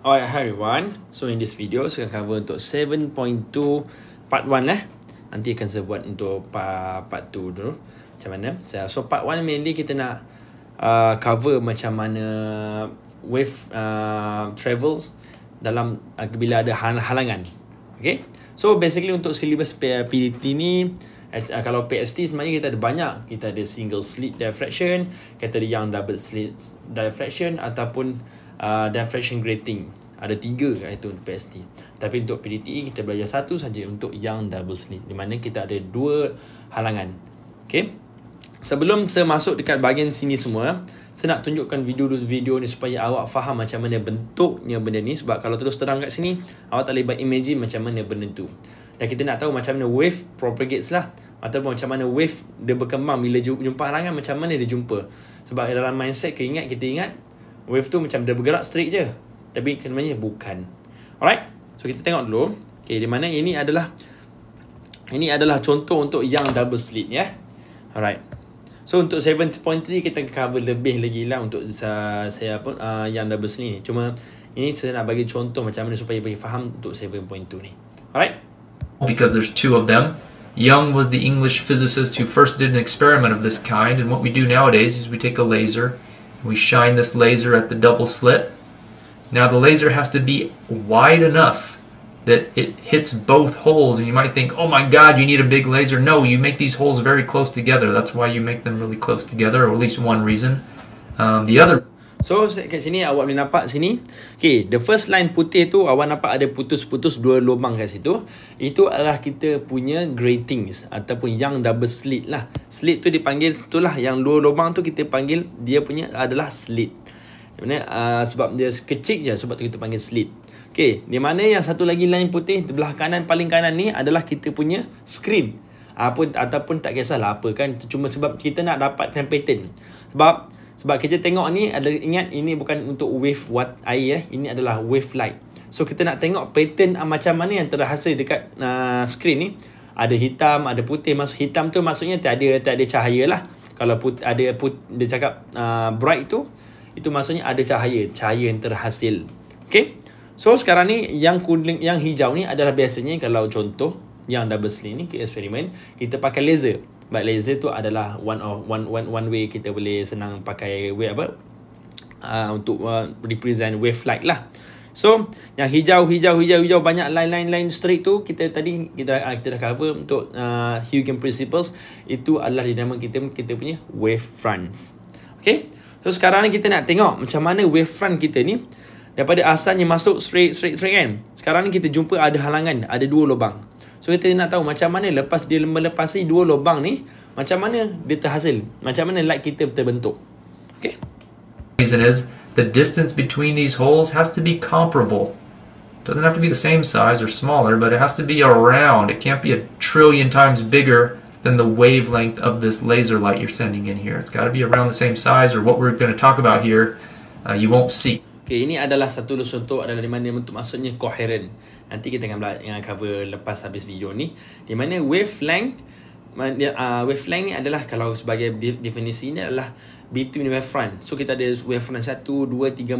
Alright, hi everyone. So in this video, saya akan cover untuk 7.2 part 1 lah. Eh. Nanti akan saya buat untuk part 2 dulu. Macam mana? So, so part 1 mainly kita nak uh, cover macam mana wave uh, travels dalam uh, bila ada halangan. Okay? So basically untuk syllabus PDT ni, As, uh, kalau PST sebenarnya kita ada banyak Kita ada single slit diffraction Kita ada yang double slit diffraction Ataupun Ah, diffraction grating ada tiga kat itu untuk PST tapi untuk PDTE kita belajar satu saja untuk yang double slit di mana kita ada dua halangan okey sebelum saya masuk dekat bahagian sini semua saya nak tunjukkan video-video ni supaya awak faham macam mana bentuknya benda ni sebab kalau terus terang kat sini awak tak boleh buat imagine macam mana benda tu dan kita nak tahu macam mana wave propagates lah atau macam mana wave dia berkembang bila jumpa halangan macam mana dia jumpa sebab dalam mindset kita ingat kita ingat wave tu macam dia bergerak straight je tapi kenamanya bukan alright so kita tengok dulu okey di mana ini adalah ini adalah contoh untuk yang double slit ya yeah? alright so untuk 7.3 kita cover lebih lagi lah untuk uh, saya pun uh, yang double slit ni cuma ini saya nak bagi contoh macam mana supaya bagi faham untuk 7.2 ni alright because there's two of them Young was the English physicist who first did an experiment of this kind, and what we do nowadays is we take a laser We shine this laser at the double slit. Now the laser has to be wide enough that it hits both holes and you might think, oh my god, you need a big laser. No, you make these holes very close together. That's why you make them really close together, or at least one reason. Um, the other So kat sini awak boleh nampak sini. Okay, the first line putih tu awak nampak ada putus-putus dua lubang kat situ. Itu adalah kita punya gratings ataupun yang double slit lah. Slit tu dipanggil tu lah. yang dua lubang tu kita panggil dia punya adalah slit. Sebenarnya uh, sebab dia kecil je sebab tu kita panggil slit. Okay, di mana yang satu lagi line putih sebelah kanan paling kanan ni adalah kita punya screen. Apa, ah, ataupun tak kisahlah apa kan. Cuma sebab kita nak dapatkan pattern. Sebab sebab kita tengok ni ada ingat ini bukan untuk wave wat air eh. Ini adalah wave light. So kita nak tengok pattern uh, macam mana yang terhasil dekat uh, screen ni. Ada hitam, ada putih. Maksud hitam tu maksudnya tak ada tak ada cahaya lah. Kalau put, ada put, dia cakap uh, bright tu, itu maksudnya ada cahaya. Cahaya yang terhasil. Okay. So sekarang ni yang kuning yang hijau ni adalah biasanya kalau contoh yang double slit ni ke eksperimen kita pakai laser. But laser tu adalah one of one one one way kita boleh senang pakai wave apa uh, untuk uh, represent wave light lah. So yang hijau hijau hijau hijau banyak line line line straight tu kita tadi kita uh, kita dah cover untuk uh, Huygens principles itu adalah dinamik kita kita punya wave fronts. Okay. So sekarang ni kita nak tengok macam mana wave front kita ni daripada asalnya masuk straight straight straight kan. Sekarang ni kita jumpa ada halangan, ada dua lubang. So kita nak tahu macam mana lepas dia melepasi dua lubang ni, macam mana dia terhasil, macam mana light kita terbentuk. Okay? Reason is the distance between these holes has to be comparable. Doesn't have to be the same size or smaller, but it has to be around. It can't be a trillion times bigger than the wavelength of this laser light you're sending in here. It's got to be around the same size or what we're going to talk about here, uh, you won't see. Okay, ini adalah satu contoh adalah di mana untuk maksudnya coherent. Nanti kita akan belajar cover lepas habis video ni. Di mana wavelength uh, wavelength ni adalah kalau sebagai definisi ni adalah between wavefront. So kita ada wavefront 1, 2,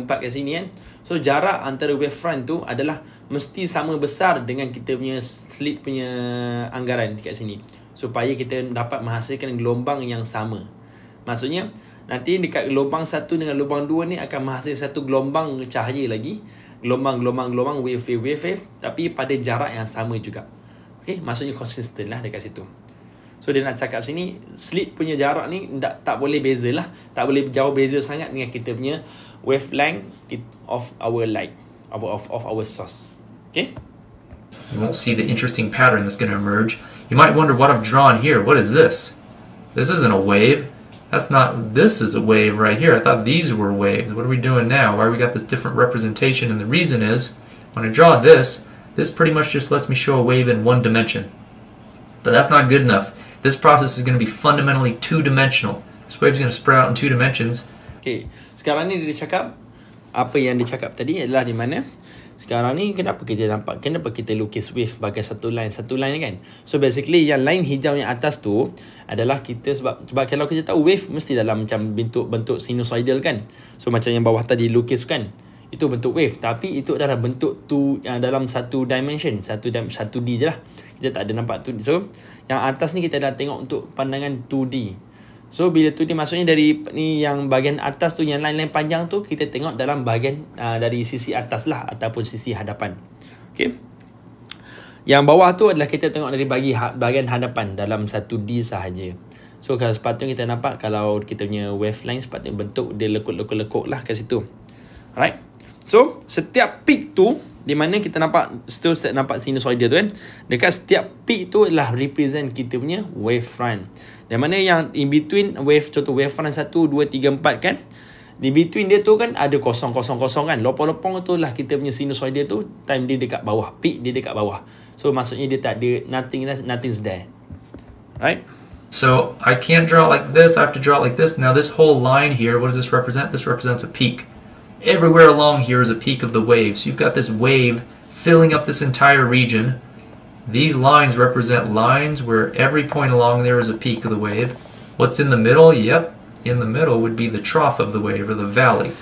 3, 4 kat sini kan. So jarak antara wavefront tu adalah mesti sama besar dengan kita punya slit punya anggaran kat sini. Supaya kita dapat menghasilkan gelombang yang sama. Maksudnya Nanti dekat lubang satu dengan lubang dua ni akan menghasil satu gelombang cahaya lagi. Gelombang-gelombang-gelombang wave-wave-wave. Tapi pada jarak yang sama juga. Okay, maksudnya konsisten lah dekat situ. So dia nak cakap sini, slit punya jarak ni tak, tak boleh beza lah. Tak boleh jauh beza sangat dengan kita punya wavelength of our light. Of, of, of our source. Okay? You won't see the interesting pattern that's going to emerge. You might wonder what I've drawn here. What is this? This isn't a wave. That's not, this is a wave right here. I thought these were waves. What are we doing now? Why we got this different representation? And the reason is, when I draw this, this pretty much just lets me show a wave in one dimension. But that's not good enough. This process is going to be fundamentally two-dimensional. This wave is going to spread out in two dimensions. Okay, sekarang ni dia cakap, apa yang dia cakap tadi adalah di mana Sekarang ni kenapa kita nampak Kenapa kita lukis wave bagai satu line Satu line kan So basically yang line hijau yang atas tu Adalah kita sebab Sebab kalau kita tahu wave Mesti dalam macam bentuk-bentuk sinusoidal kan So macam yang bawah tadi lukis kan itu bentuk wave tapi itu adalah bentuk tu yang ah, dalam satu dimension satu dim, satu D je lah kita tak ada nampak tu so yang atas ni kita dah tengok untuk pandangan 2D So bila tu ni maksudnya dari ni yang bahagian atas tu yang lain-lain panjang tu kita tengok dalam bahagian uh, dari sisi atas lah ataupun sisi hadapan. Okay. Yang bawah tu adalah kita tengok dari bagi ha, bahagian hadapan dalam satu D sahaja. So kalau sepatutnya kita nampak kalau kita punya line sepatutnya bentuk dia lekuk-lekuk-lekuk lah kat situ. Alright. So setiap peak tu di mana kita nampak still set nampak sinusoidal tu kan. Dekat setiap peak tu adalah represent kita punya wave front. Di mana yang in between wave contoh wave front satu dua tiga empat kan. di between dia tu kan ada kosong, kosong, kosong kan. Lopong-lopong tu lah kita punya sinusoid dia tu. Time dia dekat bawah. Peak dia dekat bawah. So maksudnya dia tak ada nothing, nothing's there. Right? So I can't draw like this. I have to draw like this. Now this whole line here, what does this represent? This represents a peak. Everywhere along here is a peak of the wave. So you've got this wave filling up this entire region. These lines represent lines where every point along there is a peak of the wave. What's in the middle? Yep, in the middle would be the trough of the wave or the valley.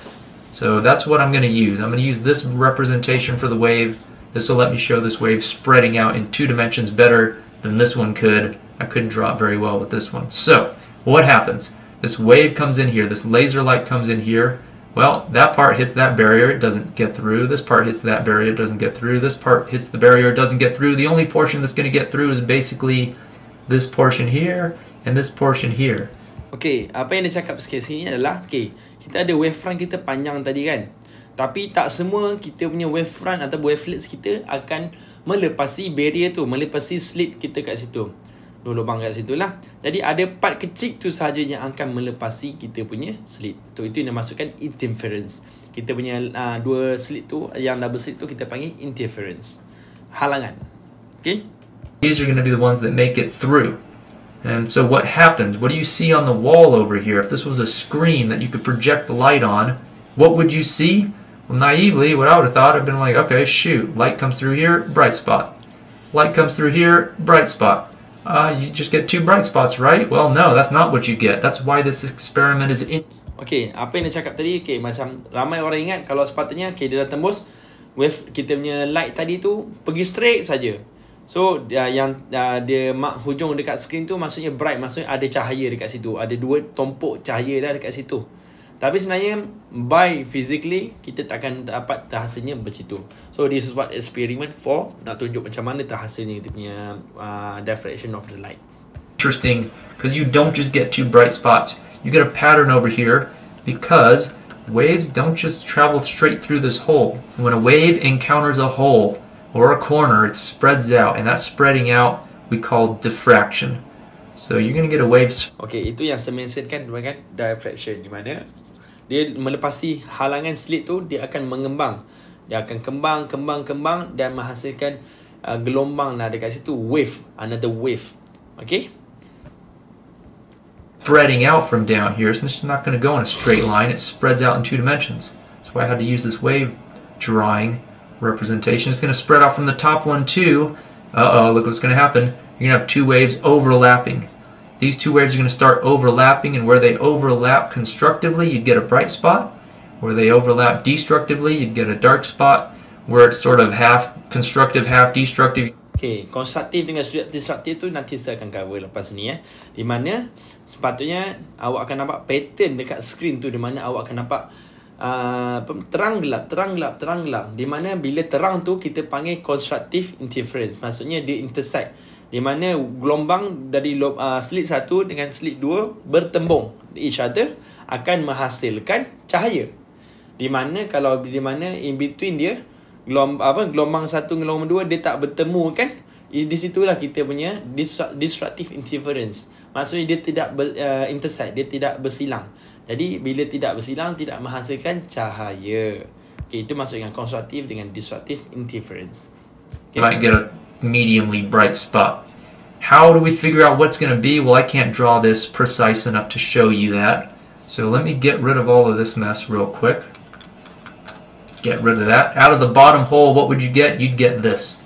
So that's what I'm going to use. I'm going to use this representation for the wave. This will let me show this wave spreading out in two dimensions better than this one could. I couldn't draw it very well with this one. So what happens? This wave comes in here. This laser light comes in here. well, that part hits that barrier, it doesn't get through. This part hits that barrier, it doesn't get through. This part hits the barrier, it doesn't get through. The only portion that's going to get through is basically this portion here and this portion here. Okay, apa yang dia cakap sikit sini adalah, okay, kita ada wavefront kita panjang tadi kan? Tapi tak semua kita punya wavefront atau wavelets kita akan melepasi barrier tu, melepasi slip kita kat situ no lubang kat situ lah. Jadi ada part kecil tu sahaja yang akan melepasi kita punya slit. Tu itu yang dimasukkan interference. Kita punya uh, dua slit tu, yang double slit tu kita panggil interference. Halangan. Okay? These are going to be the ones that make it through. And so what happens? What do you see on the wall over here? If this was a screen that you could project the light on, what would you see? Well, naively, what I would have thought, I've been like, okay, shoot, light comes through here, bright spot. Light comes through here, bright spot uh, you just get two bright spots, right? Well, no, that's not what you get. That's why this experiment is in. Okay, apa yang dia cakap tadi? Okay, macam ramai orang ingat kalau sepatutnya okay, dia dah tembus wave kita punya light tadi tu pergi straight saja. So dia yang uh, dia mark hujung dekat screen tu maksudnya bright, maksudnya ada cahaya dekat situ. Ada dua tompok cahaya dah dekat situ. Tapi sebenarnya by physically kita takkan dapat terhasilnya macam tu. So this is what experiment for nak tunjuk macam mana terhasilnya dia punya uh, diffraction of the lights. Interesting because you don't just get two bright spots. You get a pattern over here because waves don't just travel straight through this hole. When a wave encounters a hole or a corner, it spreads out and that spreading out we call diffraction. So you're going to get a wave. Okay, itu yang saya mention kan, diffraction di mana dia melepasi halangan slit tu dia akan mengembang dia akan kembang kembang kembang dan menghasilkan uh, gelombang lah dekat situ wave another wave okay spreading out from down here it's not going to go in a straight line it spreads out in two dimensions that's why I had to use this wave drawing representation it's going to spread out from the top one too uh oh look what's going to happen you're going to have two waves overlapping These two waves are going to start overlapping, and where they overlap constructively, you'd get a bright spot. Where they overlap destructively, you'd get a dark spot. Where it's sort of half constructive, half destructive. Okay, constructive dengan destructive tu nanti saya akan cover lepas ni eh. Di mana sepatutnya awak akan nampak pattern dekat screen tu di mana awak akan nampak Ah, terang gelap, terang gelap, terang gelap. Di mana bila terang tu kita panggil constructive interference. Maksudnya dia intersect. Di mana gelombang dari uh, ah, slit satu dengan slit dua bertembung each other akan menghasilkan cahaya. Di mana kalau di mana in between dia gelomb apa gelombang satu gelombang dua dia tak bertemu kan? Di situ lah kita punya disruptive interference. Maksudnya dia tidak ber, uh, intersect, dia tidak bersilang. Jadi bila tidak bersilang tidak menghasilkan cahaya. Okey itu masuk dengan constructive dengan disruptive interference. Okay. Right, get a mediumly bright spot. How do we figure out what's going to be? Well, I can't draw this precise enough to show you that. So let me get rid of all of this mess real quick. Get rid of that. Out of the bottom hole, what would you get? You'd get this.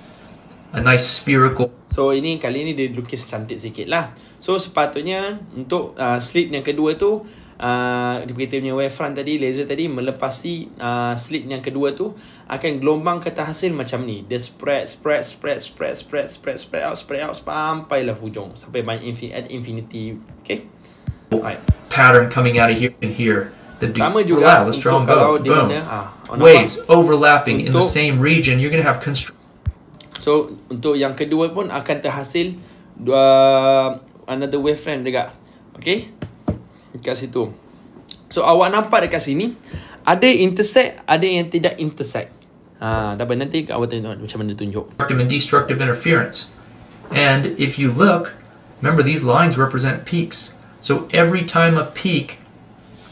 A nice spherical. So ini kali ini dia lukis cantik sikit lah. So sepatutnya untuk uh, slip yang kedua tu, uh, ah, kita punya wavefront tadi laser tadi melepasi uh, ah, slit yang kedua tu akan gelombang kata hasil macam ni dia spread spread spread spread spread spread spread out spread out sampai lah hujung sampai main infinity, at infinity okay oh, right. pattern coming out of here and here the de- sama juga wow, ah, the strong both. Boom. mana, ah, waves apa? overlapping untuk, in the same region you're going to have constr- so untuk yang kedua pun akan terhasil dua another wavefront juga okay Dekat situ. So awak nampak dekat sini ada intersect, ada yang tidak intersect. Ha, tapi nanti awak tengok macam mana tunjuk. Constructive and destructive interference. And if you look, remember these lines represent peaks. So every time a peak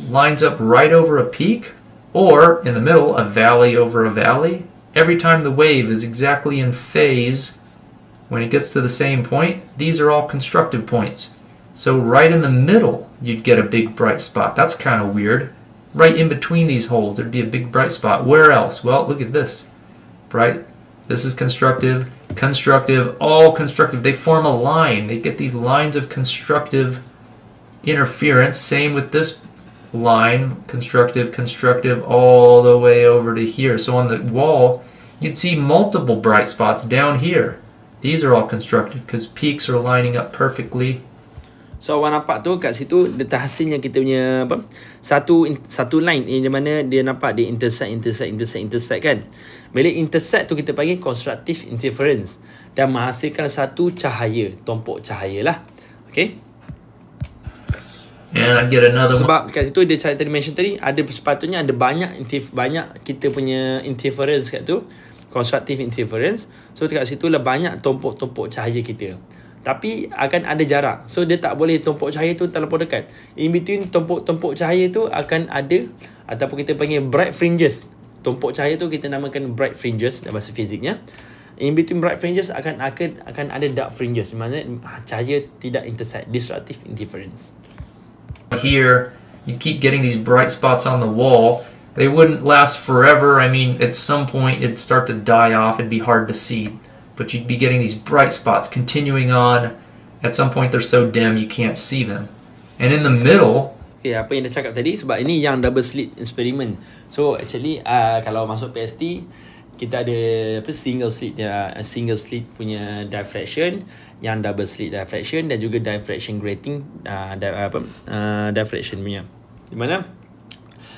lines up right over a peak, or in the middle, a valley over a valley, every time the wave is exactly in phase when it gets to the same point, these are all constructive points. So right in the middle, you'd get a big bright spot. That's kind of weird. Right in between these holes, there'd be a big bright spot. Where else? Well, look at this, right? This is constructive, constructive, all constructive. They form a line. They get these lines of constructive interference. Same with this line, constructive, constructive, all the way over to here. So on the wall, you'd see multiple bright spots down here. These are all constructive because peaks are lining up perfectly So awak nampak tu kat situ dia tahsinnya kita punya apa? Satu satu line yang mana dia nampak dia intersect intersect intersect intersect kan. Bila intersect tu kita panggil constructive interference dan menghasilkan satu cahaya, tompok cahaya lah. Okay. Yeah, ya, Sebab kat situ dia cari tadi mention tadi ada sepatutnya ada banyak banyak kita punya interference kat tu. Constructive interference. So dekat situ lah banyak tompok-tompok cahaya kita. Tapi akan ada jarak. So dia tak boleh tumpuk cahaya tu terlalu dekat. In between tumpuk-tumpuk cahaya tu akan ada ataupun kita panggil bright fringes. Tumpuk cahaya tu kita namakan bright fringes dalam bahasa fiziknya. In between bright fringes akan akan akan ada dark fringes. Maksudnya ah, cahaya tidak intersect, disruptive interference. Here you keep getting these bright spots on the wall. They wouldn't last forever. I mean, at some point it'd start to die off. It'd be hard to see but you'd be getting these bright spots continuing on. At some point, they're so dim you can't see them. And in the middle, okay, apa yang dia cakap tadi sebab ini yang double slit experiment. So actually, uh, kalau masuk PST, kita ada apa single slit dia, uh, single slit punya diffraction, yang double slit diffraction dan juga diffraction grating, uh, apa uh, diffraction punya. Di mana?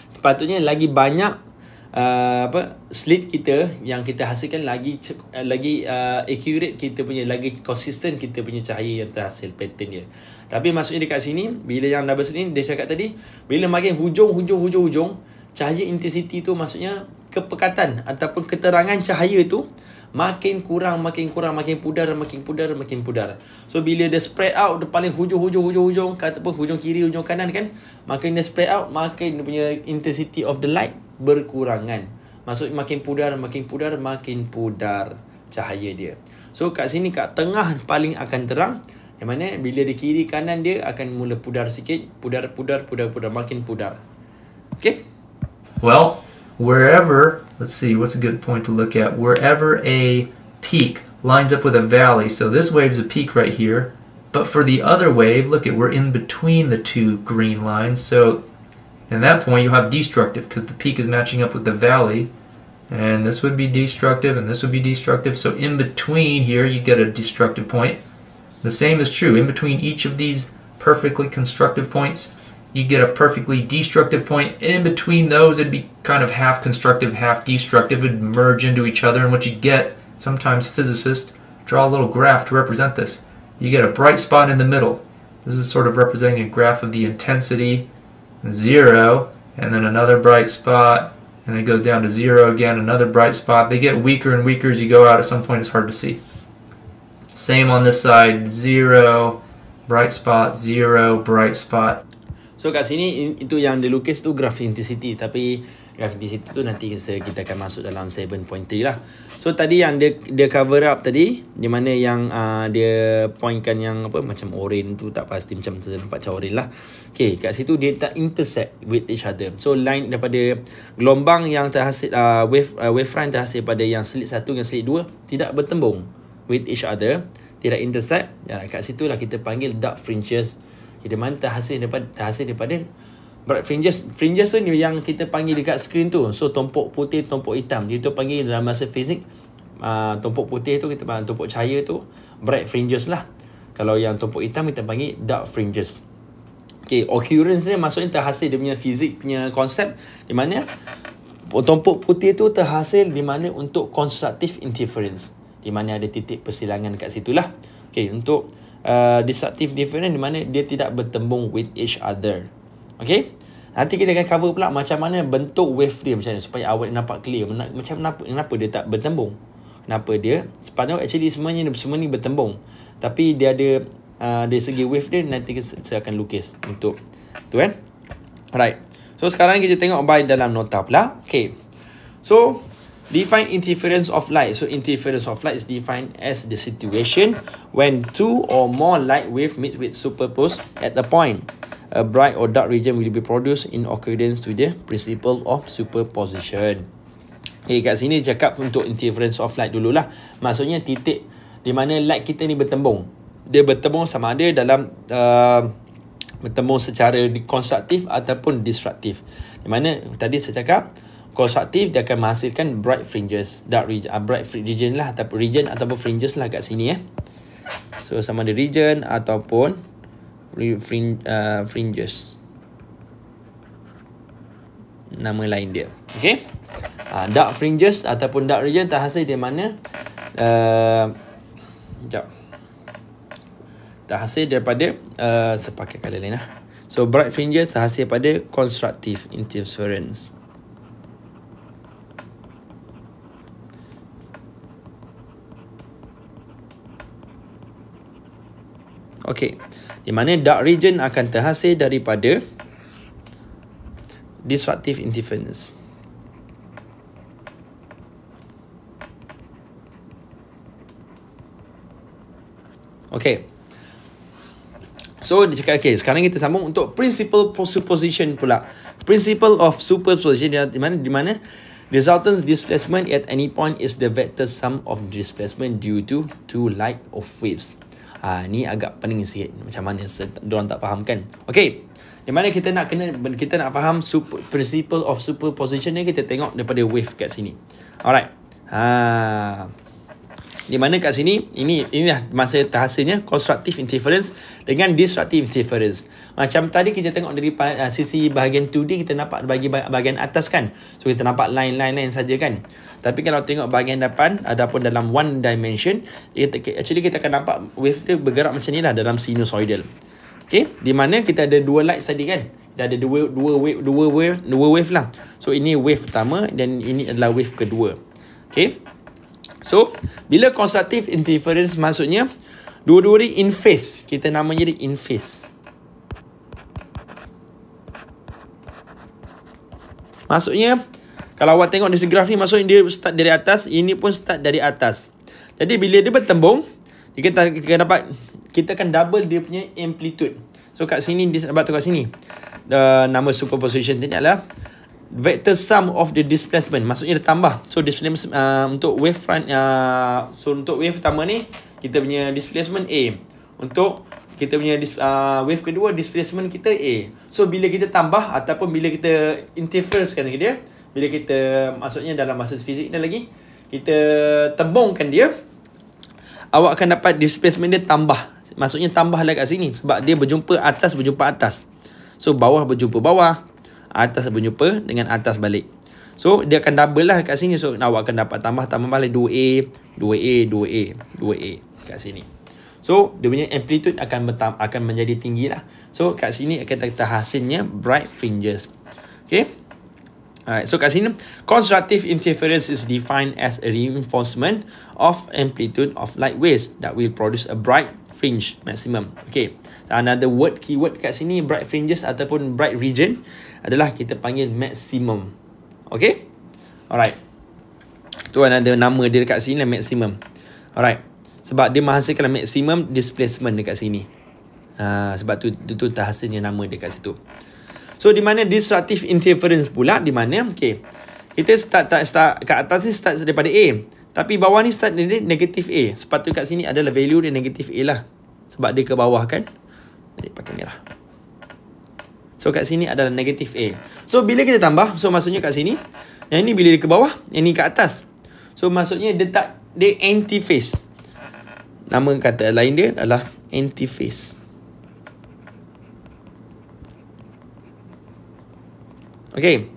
Sepatutnya lagi banyak Uh, apa slip kita yang kita hasilkan lagi uh, lagi uh, accurate kita punya lagi consistent kita punya cahaya yang terhasil pattern dia. Tapi maksudnya dekat sini bila yang double slit dia cakap tadi bila makin hujung hujung hujung hujung cahaya intensity tu maksudnya kepekatan ataupun keterangan cahaya tu makin kurang makin kurang makin pudar makin pudar makin pudar. So bila dia spread out dia paling hujung hujung hujung hujung kata pun hujung kiri hujung kanan kan makin dia spread out makin dia punya intensity of the light berkurangan. Maksud makin pudar, makin pudar, makin pudar cahaya dia. So kat sini kat tengah paling akan terang. Yang mana bila di kiri kanan dia akan mula pudar sikit. Pudar, pudar, pudar, pudar, makin pudar. Okay? Well, wherever, let's see, what's a good point to look at? Wherever a peak lines up with a valley. So this wave is a peak right here. But for the other wave, look at, we're in between the two green lines. So And at that point, you'll have destructive because the peak is matching up with the valley. And this would be destructive, and this would be destructive. So in between here, you get a destructive point. The same is true. In between each of these perfectly constructive points, you get a perfectly destructive point. in between those, it'd be kind of half constructive, half destructive. It'd merge into each other. And what you get, sometimes physicists draw a little graph to represent this. You get a bright spot in the middle. This is sort of representing a graph of the intensity zero, and then another bright spot, and then it goes down to zero again, another bright spot. They get weaker and weaker as you go out. At some point, it's hard to see. Same on this side, zero, bright spot, zero, bright spot. So guys, ini itu yang dilukis lukis graf intensity tapi ref di situ tu nanti kita akan masuk dalam 7.3 lah. So tadi yang dia dia cover up tadi di mana yang uh, dia pointkan yang apa macam orin tu tak pasti macam tu nampak macam orin lah. Okay kat situ dia tak intersect with each other. So line daripada gelombang yang terhasil uh, wave uh, ah, wave front terhasil pada yang slit satu dan slit dua tidak bertembung with each other tidak intersect ya, kat situ lah kita panggil dark fringes Di mana terhasil daripada terhasil daripada bright fringes fringes tu yang kita panggil dekat screen tu so tumpuk putih tumpuk hitam dia tu panggil dalam masa fizik uh, tumpuk putih tu kita panggil tumpuk cahaya tu bright fringes lah kalau yang tumpuk hitam kita panggil dark fringes Okay, occurrence ni maksudnya terhasil dia punya fizik punya konsep di mana tumpuk putih tu terhasil di mana untuk constructive interference di mana ada titik persilangan kat situ lah. Okay, untuk uh, ah, disruptive difference di mana dia tidak bertembung with each other. Okay? Nanti kita akan cover pula macam mana bentuk wave waveframe macam mana supaya awak nampak clear. Macam kenapa, kenapa dia tak bertembung? Kenapa dia? Sepatutnya tu actually semuanya, semua ni bertembung. Tapi dia ada uh, dari segi wave dia nanti saya akan lukis untuk tu kan. Alright. So sekarang kita tengok by dalam nota pula. Okay. So define interference of light. So interference of light is defined as the situation when two or more light wave meet with superpose at the point a bright or dark region will be produced in accordance with the principle of superposition. Okay, eh, kat sini cakap untuk interference of light dululah. Maksudnya titik di mana light kita ni bertembung. Dia bertembung sama ada dalam uh, bertembung secara konstruktif ataupun destruktif. Di mana tadi saya cakap konstruktif dia akan menghasilkan bright fringes, dark region, uh, bright region lah ataupun region ataupun fringes lah kat sini eh. So sama ada region ataupun fringe, uh, fringes nama lain dia okey uh, dark fringes ataupun dark region tak hasil di mana uh, a tak hasil daripada uh, sepakai kali lain lah. so bright fringes tak hasil pada constructive interference Okay, di mana dark region akan terhasil daripada disruptive interference. Okay. So, dia cakap, okay, sekarang kita sambung untuk principle of superposition pula. Principle of superposition di mana, di mana resultant displacement at any point is the vector sum of displacement due to two light of waves uh, ni agak pening sikit macam mana diorang tak faham kan okey di mana kita nak kena kita nak faham super, principle of superposition ni kita tengok daripada wave kat sini alright ah di mana kat sini, ini inilah masa terhasilnya constructive interference dengan disruptive interference. Macam tadi kita tengok dari uh, sisi bahagian 2D, kita nampak bagi bahagian atas kan. So, kita nampak line-line-line saja kan. Tapi kalau tengok bahagian depan ada pun dalam one dimension, kita, actually kita akan nampak wave dia bergerak macam ni lah dalam sinusoidal. Okay, di mana kita ada dua light tadi kan. Kita ada dua, dua wave, dua wave, dua wave lah. So, ini wave pertama dan ini adalah wave kedua. Okay. So, bila constructive interference maksudnya dua-dua ni in phase. Kita namanya dia in phase. Maksudnya kalau awak tengok di segraf ni maksudnya dia start dari atas, ini pun start dari atas. Jadi bila dia bertembung, kita kita dapat kita akan double dia punya amplitude. So kat sini dia dapat tu kat sini. Uh, nama superposition tadi adalah vector sum of the displacement maksudnya dia tambah so displacement uh, untuk wave front uh, so untuk wave pertama ni kita punya displacement A untuk kita punya dis, uh, wave kedua displacement kita A so bila kita tambah ataupun bila kita interference kan dia bila kita maksudnya dalam masa fizik ni lagi kita tembungkan dia awak akan dapat displacement dia tambah maksudnya tambahlah kat sini sebab dia berjumpa atas berjumpa atas so bawah berjumpa bawah atas berjumpa dengan atas balik. So dia akan double lah kat sini. So awak akan dapat tambah tambah balik 2A, 2A, 2A, 2A kat sini. So dia punya amplitude akan akan menjadi tinggi lah. So kat sini akan kita hasilnya bright fringes. Okay. Alright, so kat sini, constructive interference is defined as a reinforcement of amplitude of light waves that will produce a bright fringe maximum. Okay, another word, keyword kat sini, bright fringes ataupun bright region adalah kita panggil maximum. Okay, alright. Tu another nama dia dekat sini lah, maximum. Alright, sebab dia menghasilkan maximum displacement dekat sini. Uh, sebab tu, tu, tu terhasilnya nama dekat situ. Okay. So di mana disruptive interference pula di mana? Okey. Kita start start, start kat atas ni start daripada A. Tapi bawah ni start dari negatif A. Sepatutnya kat sini adalah value dia negatif A lah. Sebab dia ke bawah kan. Jadi pakai merah. So kat sini adalah negatif A. So bila kita tambah, so maksudnya kat sini, yang ini bila dia ke bawah, yang ini ke atas. So maksudnya dia tak, dia anti-phase. Nama kata lain dia adalah anti-phase. Okay.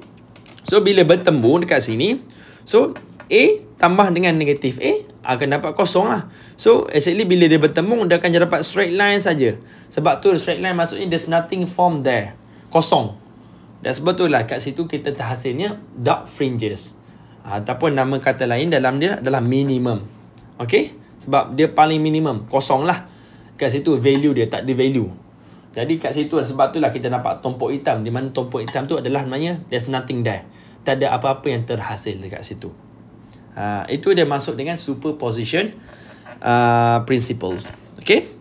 So, bila bertembung dekat sini. So, A tambah dengan negatif A akan dapat kosong lah. So, actually bila dia bertembung, dia akan dapat straight line saja. Sebab tu straight line maksudnya there's nothing formed there. Kosong. Dan sebab tu lah kat situ kita terhasilnya dark fringes. Ataupun nama kata lain dalam dia adalah minimum. Okay? Sebab dia paling minimum. Kosong lah. Kat situ value dia tak ada value. Jadi kat situ sebab tu lah kita nampak tompok hitam di mana tompok hitam tu adalah namanya there's nothing there. Tak ada apa-apa yang terhasil dekat situ. Uh, itu dia masuk dengan superposition uh, principles. Okay?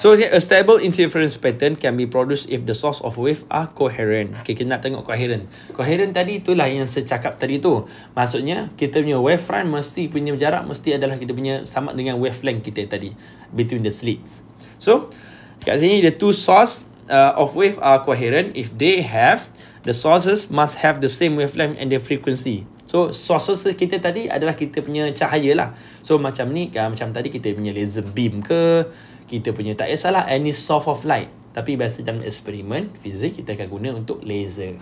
So, a stable interference pattern can be produced if the source of wave are coherent. Okay, kita nak tengok coherent. Coherent tadi itulah yang saya cakap tadi tu. Maksudnya, kita punya wavefront mesti punya jarak mesti adalah kita punya sama dengan wavelength kita tadi. Between the slits. So, Kat sini, the two source uh, of wave are coherent if they have the sources must have the same wavelength and the frequency. So, sources kita tadi adalah kita punya cahaya lah. So, macam ni, kan, macam tadi kita punya laser beam ke, kita punya tak salah any source of light. Tapi biasa dalam eksperimen fizik, kita akan guna untuk laser.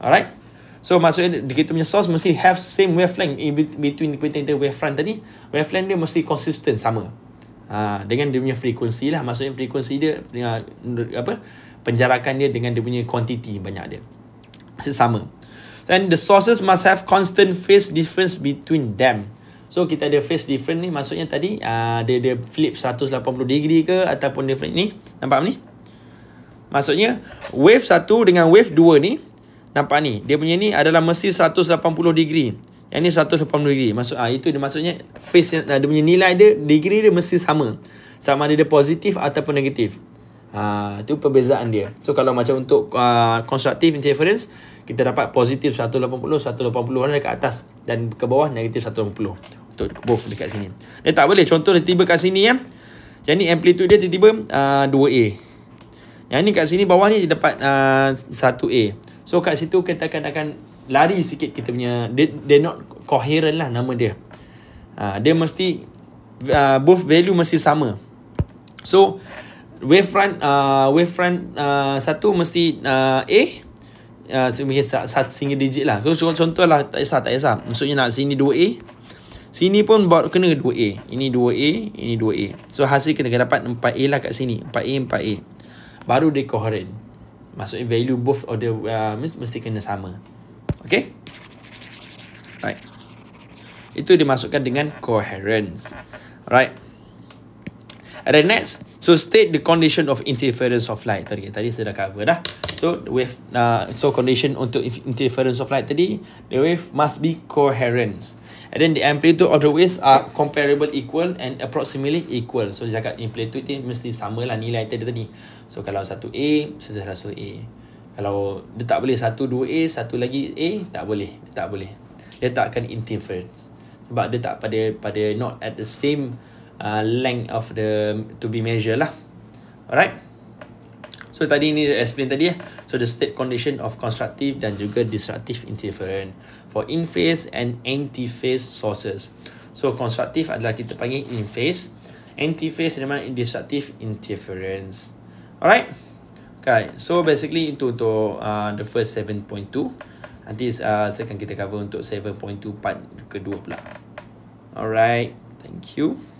Alright? So, maksudnya kita punya source mesti have same wavelength in between the wavefront tadi. Wavelength dia mesti consistent, sama ha, dengan dia punya frekuensi lah maksudnya frekuensi dia dengan apa penjarakan dia dengan dia punya quantity banyak dia sama then the sources must have constant phase difference between them so kita ada phase difference ni maksudnya tadi uh, dia dia flip 180 degree ke ataupun different ni nampak ni maksudnya wave 1 dengan wave 2 ni nampak ni dia punya ni adalah mesti 180 degree yang ni 180 degree. Maksud ah itu dia maksudnya face yang ada ah, punya nilai dia degree dia mesti sama. Sama ada dia positif ataupun negatif. Ha, itu perbezaan dia. So kalau macam untuk uh, constructive interference kita dapat positif 180 180 kan dekat atas dan ke bawah negatif 180 untuk both dekat sini. Dia tak boleh contoh dia tiba kat sini ya. Jadi amplitude dia tiba-tiba uh, 2A. Yang ni kat sini bawah ni dia dapat uh, 1A. So kat situ kita akan akan lari sikit kita punya dia they not coherent lah nama dia. Uh, dia mesti uh, both value mesti sama. So wavefront uh, wavefront uh, satu mesti uh, A uh, single digit lah so, contoh, contoh lah tak kisah tak kisah maksudnya nak sini 2A sini pun buat kena 2A ini 2A ini 2A so hasil kena, dapat 4A lah kat sini 4A 4A baru dia coherent maksudnya value both of the uh, mesti, mesti kena sama Okay? Right. Itu dimasukkan dengan coherence. Right. And then next, so state the condition of interference of light. Tadi, tadi saya dah cover dah. So, the wave, uh, so condition untuk interference of light tadi, the wave must be coherence. And then the amplitude of the waves are comparable equal and approximately equal. So, dia cakap amplitude ni mesti sama lah nilai tadi tadi. So, kalau satu A, sesuai satu A. Kalau dia tak boleh satu dua A, satu lagi A, tak boleh. Dia tak boleh. Dia tak akan interference. Sebab dia tak pada pada not at the same uh, length of the to be measured lah. Alright. So tadi ni explain tadi ya. So the state condition of constructive dan juga disruptive interference for in phase and anti phase sources. So constructive adalah kita panggil in phase, anti phase dan mana disruptive interference. Alright. Right. So basically itu untuk uh, the first 7.2. Nanti uh, saya akan kita cover untuk 7.2 part kedua pula. Alright. Thank you.